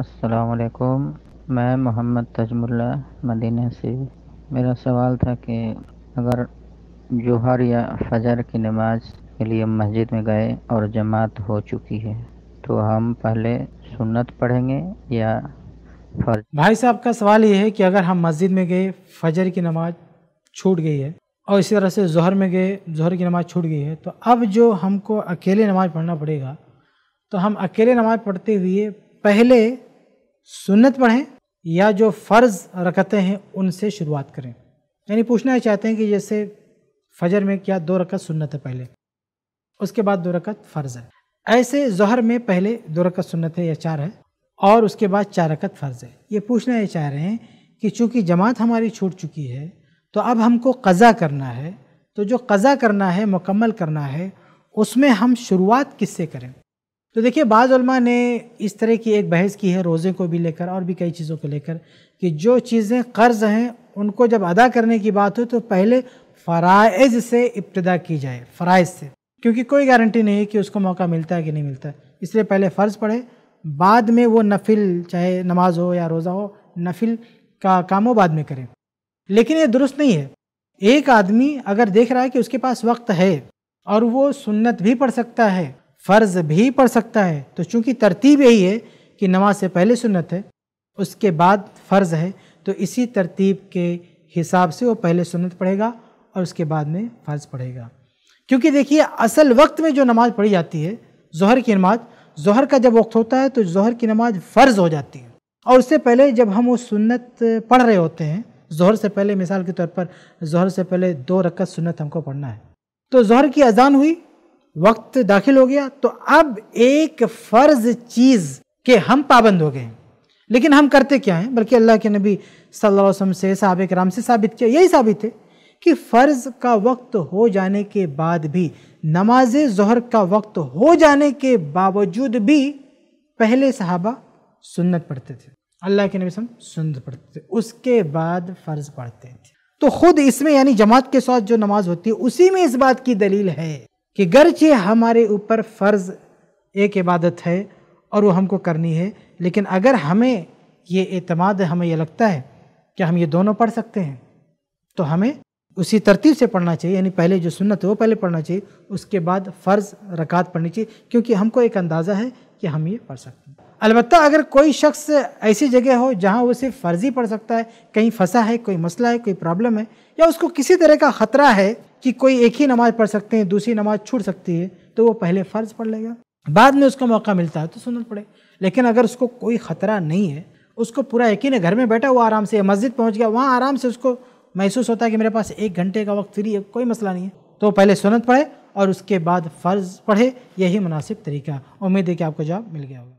असलकुम मैं मोहम्मद तजमुल्ला मदीना से मेरा सवाल था कि अगर जोहर या फजर की नमाज के लिए मस्जिद में गए और जमात हो चुकी है तो हम पहले सुन्नत पढ़ेंगे या फर्ज भाई साहब का सवाल ये है कि अगर हम मस्जिद में गए फजर की नमाज छूट गई है और इसी तरह से जहर में गए जहर की नमाज छूट गई है तो अब जो हमको अकेले नमाज पढ़ना पड़ेगा तो हम अकेले नमाज पढ़ते हुए पहले सुन्नत पढ़ें या जो फ़र्ज़ रकतें हैं उनसे शुरुआत करें यानी पूछना चाहते हैं कि जैसे फजर में क्या दो रकत सुन्नत है पहले उसके बाद दो रकत फ़र्ज़ है ऐसे जहर में पहले दो रकत सुन्नत है या चार है और उसके बाद चार रकत फ़र्ज़ है ये पूछना ये चाह रहे हैं कि चूंकि जमात हमारी छूट चुकी है तो अब हमको कज़ा करना है तो जो कज़ा करना है मुकम्मल करना है उसमें हम शुरुआत किससे करें तो देखिए बाज़ा ने इस तरह की एक बहस की है रोज़े को भी लेकर और भी कई चीज़ों को लेकर कि जो चीज़ें कर्ज़ हैं उनको जब अदा करने की बात हो तो पहले फ़राइज़ से इब्तदा की जाए फ़राइज़ से क्योंकि कोई गारंटी नहीं है कि उसको मौका मिलता है कि नहीं मिलता इसलिए पहले फ़र्ज़ पढ़े बाद में वो नफिल चाहे नमाज हो या रोज़ा हो नफिल का काम हो बाद में करें लेकिन ये दुरुस्त नहीं है एक आदमी अगर देख रहा है कि उसके पास वक्त है और वो सुन्नत भी पढ़ सकता है फ़र्ज़ भी पढ़ सकता है तो चूँकि तरतीब यही है कि नमाज से पहले सुनत है उसके बाद फ़र्ज़ है तो इसी तरतीब के हिसाब से वो पहले सुनत पढ़ेगा और उसके बाद में फ़र्ज़ पढ़ेगा क्योंकि देखिए असल वक्त में जो नमाज़ पढ़ी जाती है जहर की नमाज जहर का जब वक्त होता है तो जहर की नमाज फ़र्ज़ हो जाती है और उससे पहले जब हम वो सुन्नत पढ़ रहे होते हैं जहर से पहले मिसाल के तौर पर जहर से पहले दो रकत सुन्नत हमको पढ़ना है तो जहर की अजान हुई वक्त दाखिल हो गया तो अब एक फ़र्ज चीज़ के हम पाबंद हो गए लेकिन हम करते क्या हैं बल्कि अल्लाह के नबी सल्लल्लाहु अलैहि वसल्लम से साहब कराम से साबित किया यही साबित है कि फ़र्ज़ का वक्त हो जाने के बाद भी नमाज जहर का वक्त हो जाने के बावजूद भी पहले सहाबा सुन्नत पढ़ते थे अल्लाह के नबी वसम सुन्नत पढ़ते थे उसके बाद फ़र्ज़ पढ़ते थे तो ख़ुद इसमें यानी जमात के साथ जो नमाज होती है उसी में इस बात की दलील है कि गरचे हमारे ऊपर फ़र्ज़ एक इबादत है और वो हमको करनी है लेकिन अगर हमें ये अतमाद हमें ये लगता है कि हम ये दोनों पढ़ सकते हैं तो हमें उसी तरतीब से पढ़ना चाहिए यानी पहले जो सुन्नत है वो पहले पढ़ना चाहिए उसके बाद फ़र्ज़ रकात पढ़नी चाहिए क्योंकि हमको एक अंदाज़ा है कि हम ये पढ़ सकते हैं अलबत्त अगर कोई शख्स ऐसी जगह हो जहाँ वो सिर्फ फर्जी पढ़ सकता है कहीं फंसा है कोई मसला है कोई प्रॉब्लम है या उसको किसी तरह का ख़तरा है कि कोई एक ही नमाज़ पढ़ सकते हैं दूसरी नमाज़ छूट सकती है तो वो पहले फ़र्ज़ पढ़ लेगा बाद में उसको मौका मिलता है तो सुनत पड़े लेकिन अगर उसको कोई ख़तरा नहीं है उसको पूरा यकीन है घर में बैठा वो आराम से मस्जिद पहुँच गया वहाँ आराम से उसको महसूस होता है कि मेरे पास एक घंटे का वक्त फ्री है कोई मसला नहीं है तो पहले सुनत पढ़े और उसके बाद फ़र्ज़ पढ़े यही मुनासिब तरीका उम्मीद है कि आपको जवाब मिल गया होगा